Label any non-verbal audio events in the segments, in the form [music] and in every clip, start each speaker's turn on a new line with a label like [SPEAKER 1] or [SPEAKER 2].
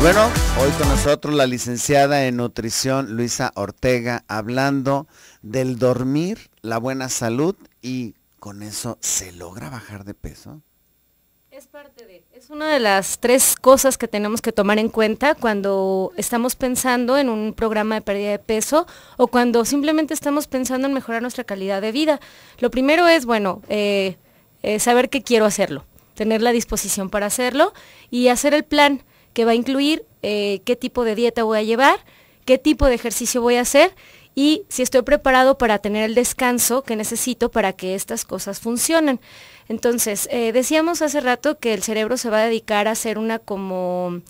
[SPEAKER 1] bueno, hoy con nosotros la licenciada en nutrición Luisa Ortega hablando del dormir, la buena salud y con eso se logra bajar de peso.
[SPEAKER 2] Es parte de, es una de las tres cosas que tenemos que tomar en cuenta cuando estamos pensando en un programa de pérdida de peso o cuando simplemente estamos pensando en mejorar nuestra calidad de vida. Lo primero es, bueno, eh, eh, saber que quiero hacerlo, tener la disposición para hacerlo y hacer el plan que va a incluir eh, qué tipo de dieta voy a llevar, qué tipo de ejercicio voy a hacer y si estoy preparado para tener el descanso que necesito para que estas cosas funcionen. Entonces, eh, decíamos hace rato que el cerebro se va a dedicar a hacer una como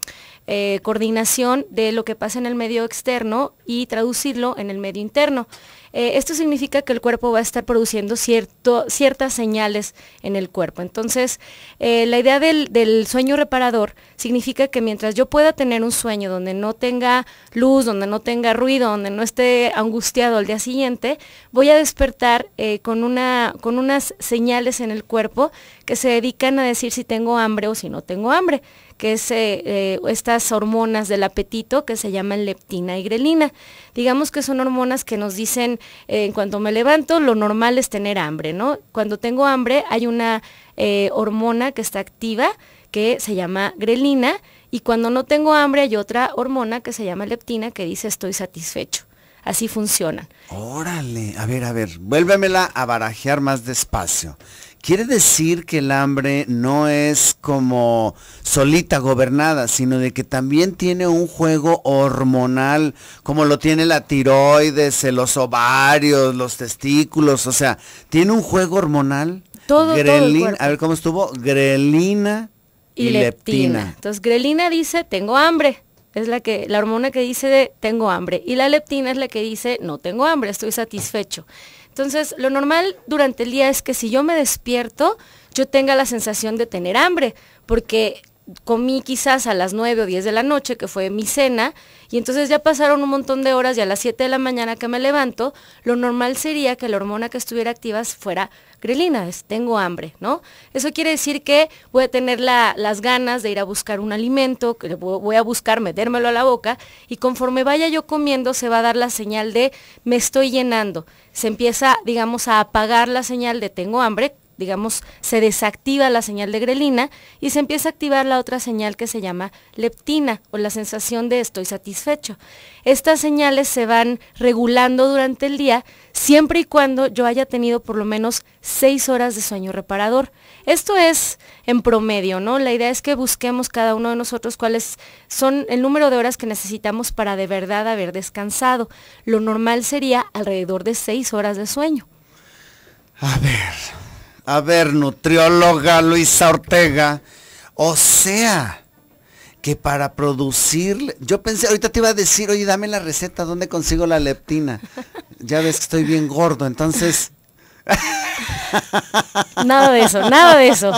[SPEAKER 2] eh, coordinación de lo que pasa en el medio externo y traducirlo en el medio interno. Eh, esto significa que el cuerpo va a estar produciendo ciertas señales en el cuerpo. Entonces, eh, la idea del, sueño reparador significa que mientras yo pueda tener un sueño donde no tenga luz, donde no tenga ruido, donde no esté angustiado al día siguiente, voy a despertar eh, con unas señales en el cuerpo que se dedican a decir si tengo hambre o si no tengo hambre que es eh, eh, estas hormonas del apetito que se llaman leptina y grelina. Digamos que son hormonas que nos dicen, eh, en cuanto me levanto, lo normal es tener hambre, ¿no? Cuando tengo hambre hay una hormona que está activa que se llama grelina y cuando no tengo hambre hay otra hormona que se llama leptina que dice estoy satisfecho. Así funcionan.
[SPEAKER 1] Órale, a ver, a ver, vuélvemela a barajear más despacio quiere decir que el hambre no es como solita gobernada, sino de que también tiene un juego hormonal, como lo tiene la tiroides, eh, los ovarios, los testículos, o sea, tiene un juego hormonal.
[SPEAKER 2] Todo, a ver
[SPEAKER 1] cómo estuvo, grelina
[SPEAKER 2] y, leptina. Entonces, grelina dice, tengo hambre. Es la que la hormona que dice de, tengo hambre y la leptina es la que dice no tengo hambre, estoy satisfecho. Entonces, lo normal durante el día es que si yo me despierto, yo tenga la sensación de tener hambre, porque comí quizás a las 9 o 10 de la noche, que fue mi cena, y entonces ya pasaron un montón de horas y a las 7 de la mañana que me levanto, lo normal sería que la hormona que estuviera activa fuera grelina, es tengo hambre, ¿no? Eso quiere decir que voy a tener las ganas de ir a buscar un alimento, que voy a buscar metérmelo a la boca, y conforme vaya yo comiendo se va a dar la señal de me estoy llenando. Se empieza, digamos, a apagar la señal de tengo hambre, digamos, se desactiva la señal de grelina y se empieza a activar la otra señal que se llama leptina o la sensación de estoy satisfecho. Estas señales se van regulando durante el día siempre y cuando yo haya tenido por lo menos seis horas de sueño reparador. Esto es en promedio, ¿no? La idea es que busquemos cada uno de nosotros cuáles son el número de horas que necesitamos para de verdad haber descansado. Lo normal sería alrededor de seis horas de sueño.
[SPEAKER 1] A ver, a ver, nutrióloga Luisa Ortega. O sea, que para producir, yo pensé, ahorita te iba a decir, oye, dame la receta, ¿dónde consigo la leptina? Ya ves que estoy bien gordo, entonces... [laughs] nada de eso, nada de eso.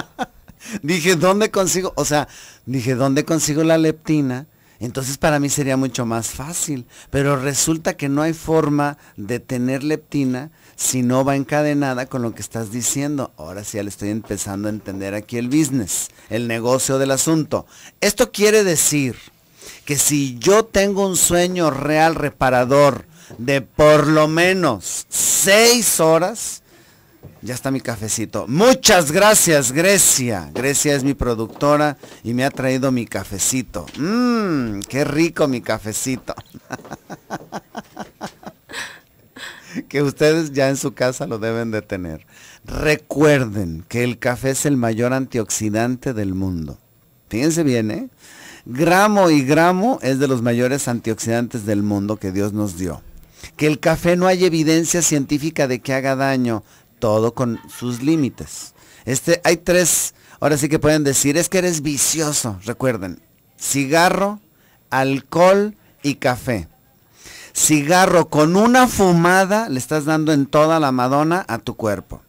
[SPEAKER 1] Dije, ¿dónde consigo? O sea, dije, ¿dónde consigo la leptina? Entonces para mí sería mucho más fácil. Pero resulta que no hay forma de tener leptina si no va encadenada con lo que estás diciendo. Ahora sí ya le estoy empezando a entender aquí el business, el negocio del asunto. Esto quiere decir que si yo tengo un sueño real reparador de por lo menos seis horas, ya está mi cafecito. Muchas gracias, Grecia. Grecia es mi productora y me ha traído mi cafecito. Mmm, qué rico mi cafecito. [laughs] que ustedes ya en su casa lo deben de tener. Recuerden que el café es el mayor antioxidante del mundo. Fíjense bien, ¿eh? Gramo y gramo es de los mayores antioxidantes del mundo que Dios nos dio. Que el café no hay evidencia científica de que haga daño, todo con sus límites. Este, hay tres, ahora sí que pueden decir, es que eres vicioso, recuerden, cigarro, alcohol y café cigarro con una fumada le estás dando en toda la Madonna a tu cuerpo.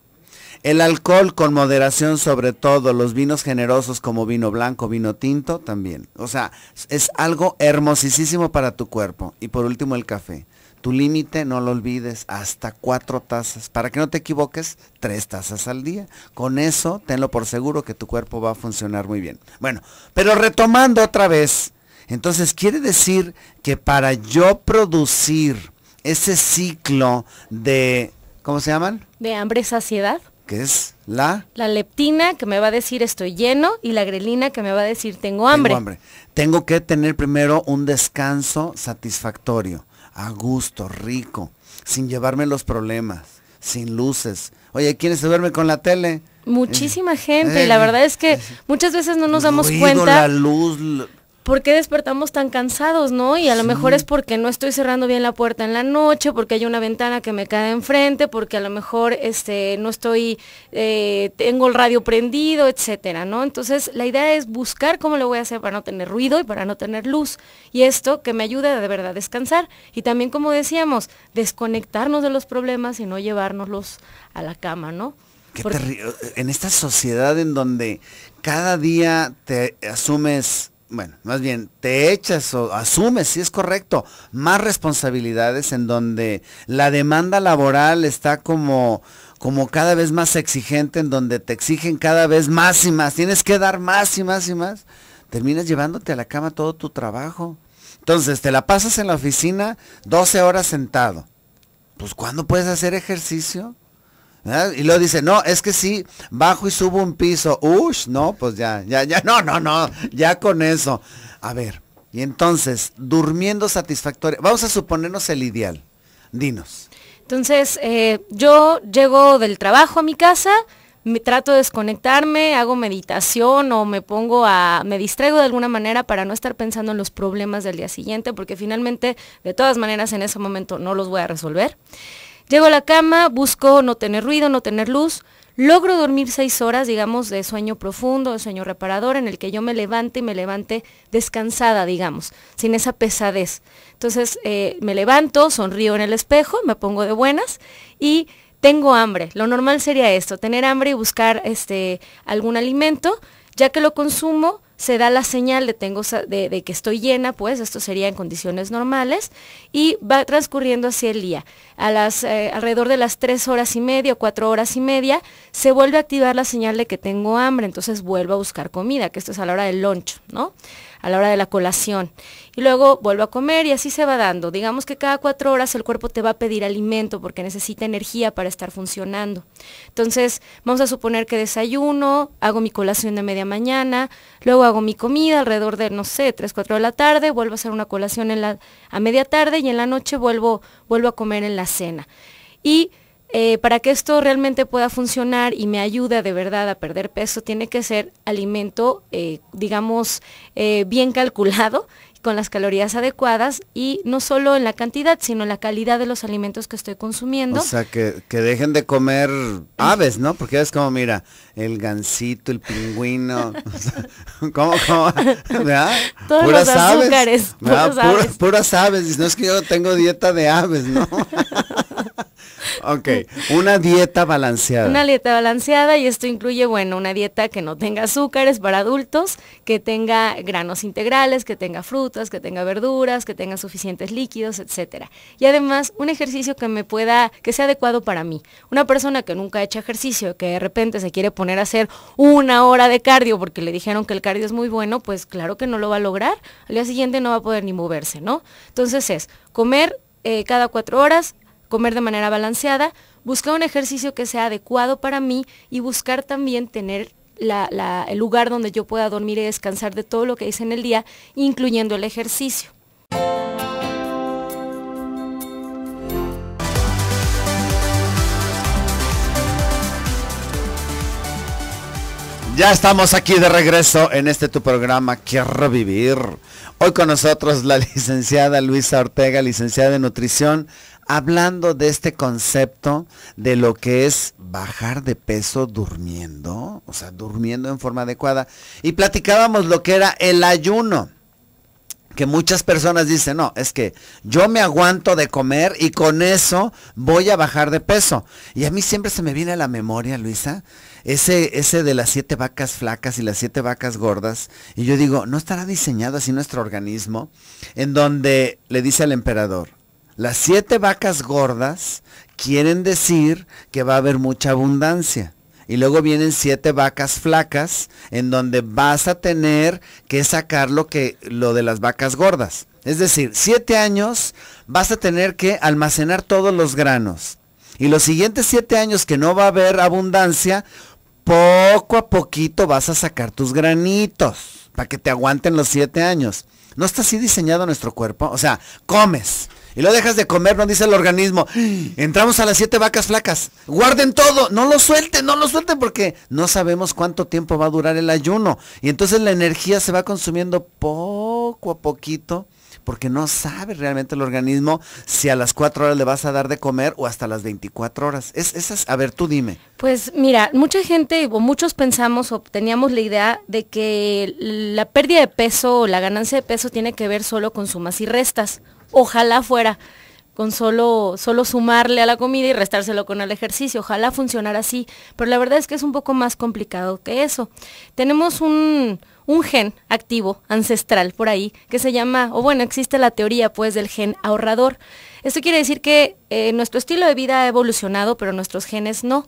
[SPEAKER 1] El alcohol con moderación sobre todo, los vinos generosos como vino blanco, vino tinto también. O sea, es algo hermosísimo para tu cuerpo. Y por último el café. Tu límite, no lo olvides, hasta cuatro tazas. Para que no te equivoques, tres tazas al día. Con eso, tenlo por seguro que tu cuerpo va a funcionar muy bien. Bueno, pero retomando otra vez, entonces quiere decir que para yo producir ese ciclo de, ¿cómo se llaman?
[SPEAKER 2] De hambre saciedad.
[SPEAKER 1] ¿Qué es la?
[SPEAKER 2] La leptina que me va a decir estoy lleno y la grelina que me va a decir tengo hambre. Tengo
[SPEAKER 1] Tengo que tener primero un descanso satisfactorio, a gusto, rico, sin llevarme los problemas, sin luces. Oye, ¿quién se duerme con la tele?
[SPEAKER 2] Muchísima eh, gente, la eh, verdad es que eh, muchas veces no nos damos cuenta... cuenta. La
[SPEAKER 1] luz,
[SPEAKER 2] ¿por qué despertamos tan cansados, no? Y a lo mejor es porque no estoy cerrando bien la puerta en la noche, porque hay una ventana que me cae enfrente, porque a lo mejor este, no estoy, eh, tengo el radio prendido, etcétera, ¿no? Entonces la idea es buscar cómo lo voy a hacer para no tener ruido y para no tener luz. Y esto que me ayude de verdad a descansar. Y también, como decíamos, desconectarnos de los problemas y no llevárnoslos a la cama, ¿no?
[SPEAKER 1] Qué En esta sociedad en donde cada día te asumes bueno, más bien, te echas o asumes, si es correcto, más responsabilidades en donde la demanda laboral está como, como cada vez más exigente, en donde te exigen cada vez más y más, tienes que dar más y más y más, terminas llevándote a la cama todo tu trabajo. Entonces, te la pasas en la oficina 12 horas sentado. Pues, ¿cuándo puedes hacer ejercicio? ¿Eh? Y luego dice, no, es que sí, bajo y subo un piso. Ush, no, pues ya, ya, ya, no, no, no, ya con eso. A ver, y entonces, durmiendo satisfactorio, vamos a suponernos el ideal. Dinos.
[SPEAKER 2] Entonces, eh, yo llego del trabajo a mi casa, me trato de desconectarme, hago meditación o me pongo a, me distraigo de alguna manera para no estar pensando en los problemas del día siguiente, porque finalmente, de todas maneras, en ese momento no los voy a resolver. Llego a la cama, busco no tener ruido, no tener luz, logro dormir seis horas, digamos, de sueño profundo, de sueño reparador, en el que yo me levante y me levante descansada, digamos, sin esa pesadez. Entonces eh, me levanto, sonrío en el espejo, me pongo de buenas y tengo hambre. Lo normal sería esto, tener hambre y buscar este, algún alimento. Ya que lo consumo, se da la señal de, tengo, de, que estoy llena, pues esto sería en condiciones normales, y va transcurriendo así el día. A las, eh, alrededor de las tres horas y media o cuatro horas y media se vuelve a activar la señal de que tengo hambre, entonces vuelvo a buscar comida, que esto es a la hora del lunch, ¿no? a la hora de la colación. Y luego vuelvo a comer y así se va dando. Digamos que cada cuatro horas el cuerpo te va a pedir alimento porque necesita energía para estar funcionando. Entonces, vamos a suponer que desayuno, hago mi colación de media mañana, luego hago mi comida alrededor de, no sé, 3, 4 de la tarde, vuelvo a hacer una colación en la, a media tarde y en la noche vuelvo, vuelvo a comer en la cena. Y eh, para que esto realmente pueda funcionar y me ayude de verdad a perder peso, tiene que ser alimento, eh, digamos, eh, bien calculado con las calorías adecuadas y no solo en la cantidad, sino en la calidad de los alimentos que estoy consumiendo. O
[SPEAKER 1] sea, que, dejen de comer aves, ¿no? Porque es como, mira, el gansito, el pingüino, cómo? puras Aves, puras, aves. No es que yo tengo dieta de aves, ¿no? [laughs] Ok, una dieta balanceada. Una
[SPEAKER 2] dieta balanceada y esto incluye, bueno, una dieta que no tenga azúcares para adultos, que tenga granos integrales, que tenga frutas, que tenga verduras, que tenga suficientes líquidos, etcétera. Y además, un ejercicio que me pueda, que sea adecuado para mí. Una persona que nunca ha hecho ejercicio, que de repente se quiere poner a hacer una hora de cardio porque le dijeron que el cardio es muy bueno, pues claro que no lo va a lograr. Al día siguiente no va a poder ni moverse, ¿no? Entonces es comer eh, cada cuatro horas, comer de manera balanceada, buscar un ejercicio que sea adecuado para mí y buscar también tener el lugar donde yo pueda dormir y descansar de todo lo que hice en el día, incluyendo el ejercicio.
[SPEAKER 1] Ya estamos aquí de regreso en este tu programa Quiero Vivir. Hoy con nosotros la [laughs] licenciada Luisa Ortega, licenciada de nutrición, hablando de este concepto de lo que es bajar de peso durmiendo, o sea, durmiendo en forma adecuada. Y platicábamos lo que era el ayuno que muchas personas dicen, no, es que yo me aguanto de comer y con eso voy a bajar de peso. Y a mí siempre se me viene a la memoria, Luisa, ese, ese de las siete vacas flacas y las siete vacas gordas. Y yo digo, ¿no estará diseñado así nuestro organismo? En donde le dice al emperador, las siete vacas gordas quieren decir que va a haber mucha abundancia. Y luego vienen siete vacas flacas en donde vas a tener que sacar lo, que, lo de las vacas gordas. Es decir, siete años vas a tener que almacenar todos los granos. Y los siguientes siete años que no va a haber abundancia, poco a poquito vas a sacar tus granitos para que te aguanten los siete años. ¿No está así diseñado nuestro cuerpo? O sea, comes y lo dejas de comer, no dice el organismo. Entramos a las siete vacas flacas. Guarden todo, no lo suelten, no lo suelten porque no sabemos cuánto tiempo va a durar el ayuno. Y entonces la energía se va consumiendo poco a poquito porque no sabe realmente el organismo si a las 4 horas le vas a dar de comer o hasta las 24 horas. Es, esas, a ver, tú dime.
[SPEAKER 2] Pues mira, mucha gente o muchos pensamos o teníamos la idea de que la pérdida de peso o la ganancia de peso tiene que ver solo con sumas y restas. Ojalá fuera con solo, solo sumarle a la comida y restárselo con el ejercicio. Ojalá funcionara así, pero la verdad es que es un poco más complicado que eso. Tenemos un, gen activo ancestral por ahí que se llama, o bueno, existe la teoría pues del gen ahorrador. Esto quiere decir que eh, nuestro estilo de vida ha evolucionado, pero nuestros genes no.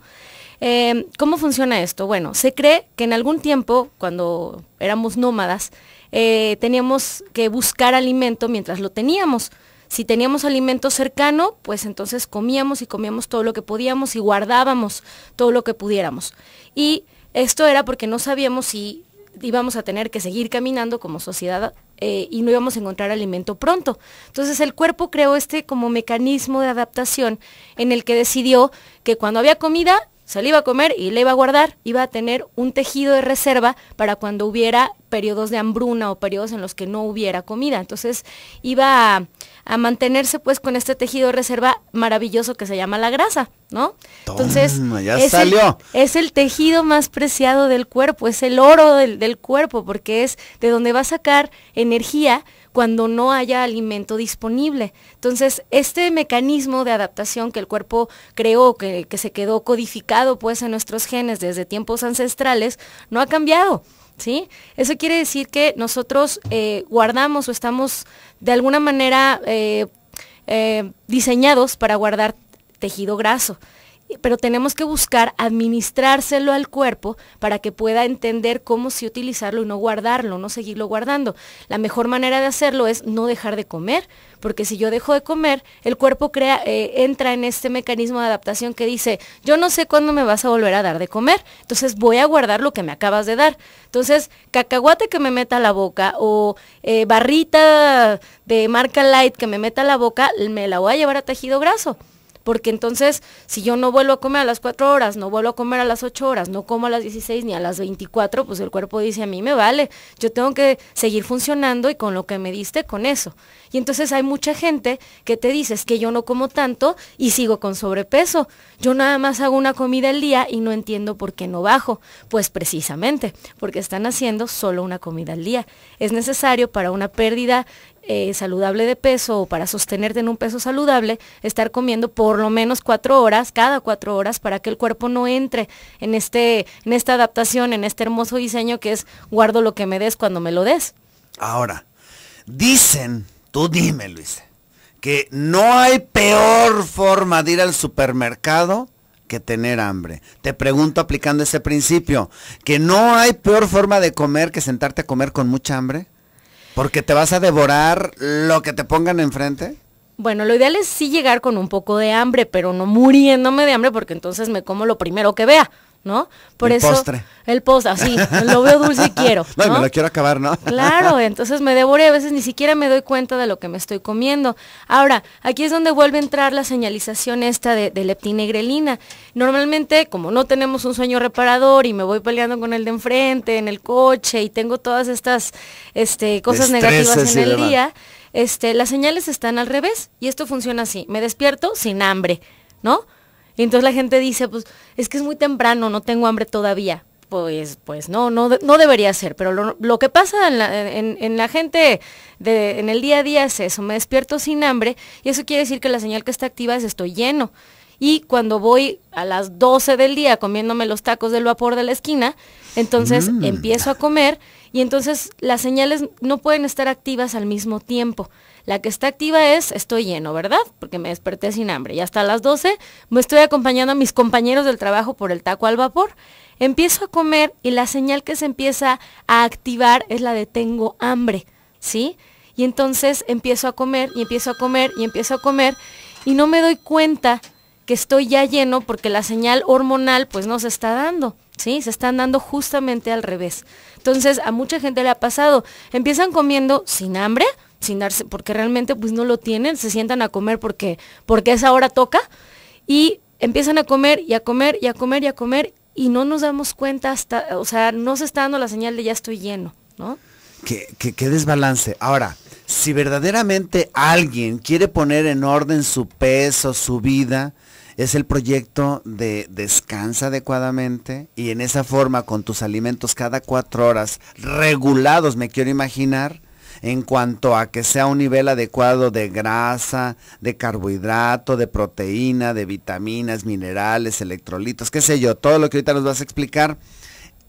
[SPEAKER 2] Em, ¿Cómo funciona esto? Bueno, se cree que en algún tiempo, cuando éramos nómadas, eh, teníamos que buscar alimento mientras lo teníamos. Si teníamos alimento cercano, pues entonces comíamos y comíamos todo lo que podíamos y guardábamos todo lo que pudiéramos. Y esto era porque no sabíamos si íbamos a tener que seguir caminando como sociedad eh, y no íbamos a encontrar alimento pronto. Entonces el cuerpo creó este como mecanismo de adaptación en el que decidió que cuando había comida se iba a comer y le iba a guardar, iba a tener un tejido de reserva para cuando hubiera periodos de hambruna o periodos en los que no hubiera comida. Entonces iba a, mantenerse pues con este tejido de reserva maravilloso que se llama la grasa, ¿no? Entonces ya es, salió. El, es el tejido más preciado del cuerpo, es el oro del, del cuerpo porque es de donde va a sacar energía cuando no haya alimento disponible. Entonces, este mecanismo de adaptación que el cuerpo creó, que, se quedó codificado pues en nuestros genes desde tiempos ancestrales, no ha cambiado. ¿Sí? Eso quiere decir que nosotros eh, guardamos o estamos de alguna manera eh, eh, diseñados para guardar tejido graso pero tenemos que buscar administrárselo al cuerpo para que pueda entender cómo sí utilizarlo y no guardarlo, no seguirlo guardando. La mejor manera de hacerlo es no dejar de comer, porque si yo dejo de comer, el cuerpo eh, entra en este mecanismo de adaptación que dice, yo no sé cuándo me vas a volver a dar de comer, entonces voy a guardar lo que me acabas de dar. Entonces, cacahuate que me meta a la boca o eh, barrita de marca light que me meta a la boca, me la voy a llevar a tejido graso porque entonces si yo no vuelvo a comer a las 4 horas, no vuelvo a comer a las 8 horas, no como a las 16 ni a las 24, pues el cuerpo dice a mí me vale, yo tengo que seguir funcionando y con lo que me diste, con eso. Y entonces hay mucha gente que te dice, es que yo no como tanto y sigo con sobrepeso, yo nada más hago una comida al día y no entiendo por qué no bajo, pues precisamente porque están haciendo solo una comida al día. Es necesario para una pérdida eh, saludable de peso o para sostenerte en un peso saludable, estar comiendo por lo menos cuatro horas, cada cuatro horas, para que el cuerpo no entre en, este, en esta adaptación, en este hermoso diseño que es guardo lo que me des cuando me lo des.
[SPEAKER 1] Ahora, dicen, tú dime Luis, que no hay peor forma de ir al supermercado que tener hambre. Te pregunto aplicando ese principio, que no hay peor forma de comer que sentarte a comer con mucha hambre. Porque te vas a devorar lo que te pongan enfrente.
[SPEAKER 2] Bueno, lo ideal es sí llegar con un poco de hambre, pero no muriéndome de hambre porque entonces me como lo primero que vea. ¿no? Por el eso postre. el postre, así, lo veo dulce y quiero. [laughs] ¿no? me lo
[SPEAKER 1] quiero acabar, ¿no?
[SPEAKER 2] Claro, [laughs] entonces me devoré, a veces ni siquiera me doy cuenta de lo que me estoy comiendo. Ahora, aquí es donde vuelve a entrar la señalización esta de, de leptina Normalmente, como no tenemos un sueño reparador y me voy peleando con el de enfrente, en el coche, y tengo todas estas este, cosas negativas en el día, este, las señales están al revés y esto funciona así. Me despierto sin hambre, ¿no? Y entonces la gente dice, pues es que es muy temprano, no tengo hambre todavía. Pues, pues no, no, debería ser, pero lo, que pasa en la, gente de, en el día a día es eso, me despierto sin hambre y eso quiere decir que la señal que está activa es estoy lleno. Y cuando voy a las 12 del día comiéndome los tacos del vapor de la esquina, entonces mm. empiezo a comer y entonces las señales no pueden estar activas al mismo tiempo. La que está activa es estoy lleno, ¿verdad? Porque me desperté sin hambre. Y hasta las 12 me estoy acompañando a mis compañeros del trabajo por el taco al vapor. Empiezo a comer y la señal que se empieza a activar es la de tengo hambre, ¿sí? Y entonces empiezo a comer y empiezo a comer y empiezo a comer y no me doy cuenta que estoy ya lleno porque la señal hormonal pues no se está dando, ¿sí? Se están dando justamente al revés. Entonces a mucha gente le ha pasado, empiezan comiendo sin hambre, darse, porque realmente pues no lo tienen, se sientan a comer porque, porque esa hora toca y empiezan a comer y a comer y a comer y a comer y no nos damos cuenta hasta, o sea, no se está dando la señal de ya estoy lleno, ¿no?
[SPEAKER 1] qué desbalance. Ahora, si verdaderamente alguien quiere poner en orden su peso, su vida, es el proyecto de descansa adecuadamente y en esa forma con tus alimentos cada cuatro horas regulados, me quiero imaginar, en cuanto a que sea un nivel adecuado de grasa, de carbohidrato, de proteína, de vitaminas, minerales, electrolitos, qué sé yo, todo lo que ahorita nos vas a explicar,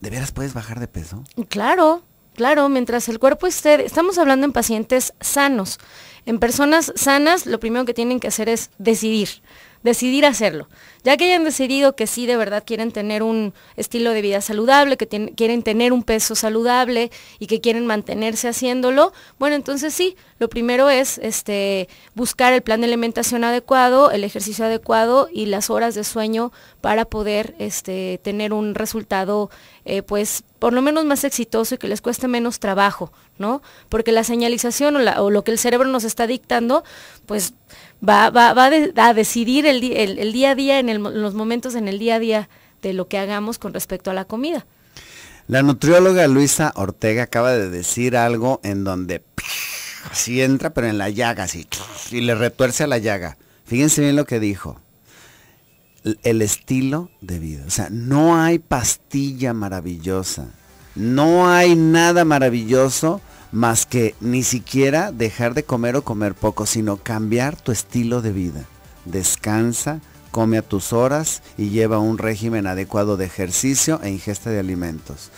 [SPEAKER 1] ¿de veras puedes bajar de peso?
[SPEAKER 2] Claro, claro, mientras el cuerpo esté, estamos hablando en pacientes sanos. En personas sanas, lo primero que tienen que hacer es decidir decidir hacerlo. Ya que hayan decidido que sí, de verdad quieren tener un estilo de vida saludable, que quieren tener un peso saludable y que quieren mantenerse haciéndolo, bueno, entonces sí, lo primero es este, buscar el plan de alimentación adecuado, el ejercicio adecuado y las horas de sueño para poder este, tener un resultado eh, pues por lo menos más exitoso y que les cueste menos trabajo, ¿no? Porque la señalización o, lo que el cerebro nos está dictando, pues va, va, va a decidir el, día a día, en, en los momentos en el día a día de lo que hagamos con respecto a la comida.
[SPEAKER 1] La nutrióloga Luisa Ortega acaba de decir algo en donde así entra, pero en la llaga, así, y le retuerce a la llaga. Fíjense bien lo que dijo. El estilo de vida. O sea, no hay pastilla maravillosa. No hay nada maravilloso más que ni siquiera dejar de comer o comer poco, sino cambiar tu estilo de vida. Descansa, come a tus horas y lleva un régimen adecuado de ejercicio e ingesta de alimentos.